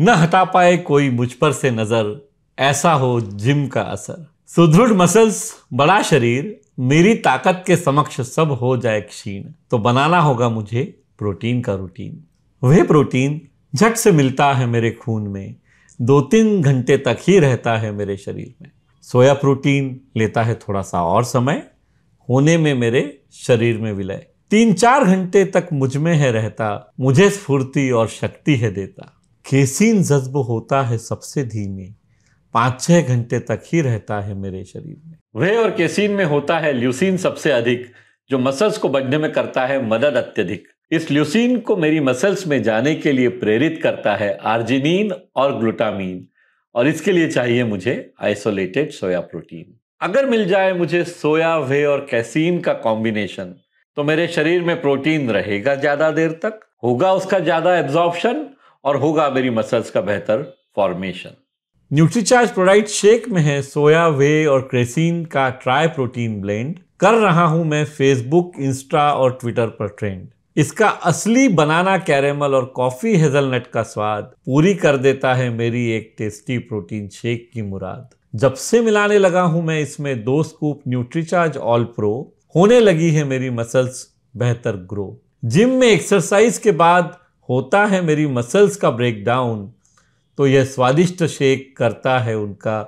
न हटा पाए कोई मुझ पर से नज़र ऐसा हो जिम का असर सुदृढ़ मसल्स बड़ा शरीर मेरी ताकत के समक्ष सब हो जाए क्षीण तो बनाना होगा मुझे प्रोटीन का रूटीन वह प्रोटीन झट से मिलता है मेरे खून में दो तीन घंटे तक ही रहता है मेरे शरीर में सोया प्रोटीन लेता है थोड़ा सा और समय होने में मेरे शरीर में विलय तीन चार घंटे तक मुझ में है रहता मुझे स्फूर्ति और शक्ति है देता केसीन जज्ब होता है सबसे धीमे पाँच छह घंटे तक ही रहता है मेरे शरीर में वे और केसीन में होता है ल्यूसीन सबसे अधिक जो मसल्स को बढ़ने में करता है मदद अत्यधिक इस ल्यूसीन को मेरी मसल्स में जाने के लिए प्रेरित करता है आर्जिनिन और ग्लूटामीन और इसके लिए चाहिए मुझे आइसोलेटेड सोया प्रोटीन अगर मिल जाए मुझे सोया वे और कैसीन का कॉम्बिनेशन तो मेरे शरीर में प्रोटीन रहेगा ज्यादा देर तक होगा उसका ज्यादा एब्जॉर्प्शन और होगा मेरी मसल्स का बेहतर फॉर्मेशन न्यूट्रीचार्ज प्रोडाइट शेक में है सोया वे और क्रेसिन का ट्राई प्रोटीन ब्लेंड कर रहा हूं मैं फेसबुक इंस्टा और ट्विटर पर ट्रेंड इसका असली बनाना कैरेमल और कॉफी हेजलनट का स्वाद पूरी कर देता है मेरी एक टेस्टी प्रोटीन शेक की मुराद जब से मिलाने लगा हूं मैं इसमें दो स्कूप न्यूट्रीचार्ज ऑल प्रो होने लगी है मेरी मसल्स बेहतर ग्रो जिम में एक्सरसाइज के बाद होता है मेरी मसल्स का ब्रेकडाउन तो यह स्वादिष्ट शेक करता है उनका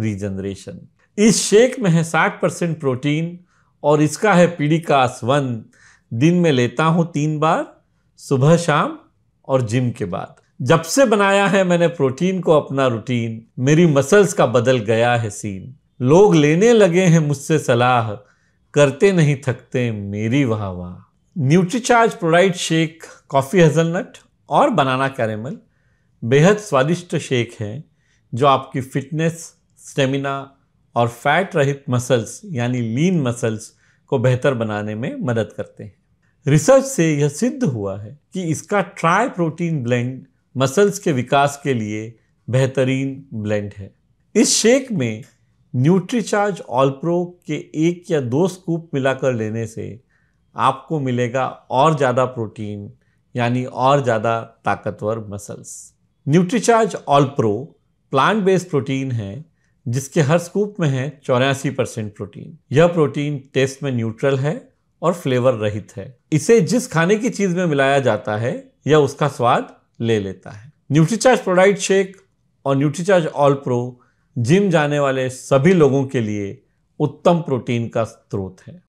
रीजनरेशन इस शेक में है 60 परसेंट प्रोटीन और इसका है पीडिकास वन दिन में लेता हूँ तीन बार सुबह शाम और जिम के बाद जब से बनाया है मैंने प्रोटीन को अपना रूटीन मेरी मसल्स का बदल गया है सीन लोग लेने लगे हैं मुझसे सलाह करते नहीं थकते मेरी वाह वाह Nutricharge Prodiet shake coffee hazelnut और बनाना कैरेमल बेहद स्वादिष्ट शेक हैं जो आपकी फिटनेस स्टेमिना और फैट रहित मसल्स यानी लीन मसल्स को बेहतर बनाने में मदद करते हैं रिसर्च से यह सिद्ध हुआ है कि इसका ट्राई प्रोटीन ब्लेंड मसल्स के विकास के लिए बेहतरीन ब्लेंड है इस शेक में न्यूट्रीचार्ज ऑलप्रो के एक या दो स्कूप मिलाकर लेने से आपको मिलेगा और ज़्यादा प्रोटीन यानी और ज़्यादा ताकतवर muscles Nutricharge All Pro plant based protein है जिसके हर स्कूप में है चौरासी परसेंट प्रोटीन यह प्रोटीन टेस्ट में न्यूट्रल है और फ्लेवर रहित है इसे जिस खाने की चीज़ में मिलाया जाता है यह उसका स्वाद ले लेता है न्यूट्रीचार्ज प्रोडाइट शेक और न्यूट्रीचार्ज ऑल प्रो जिम जाने वाले सभी लोगों के लिए उत्तम प्रोटीन का स्रोत है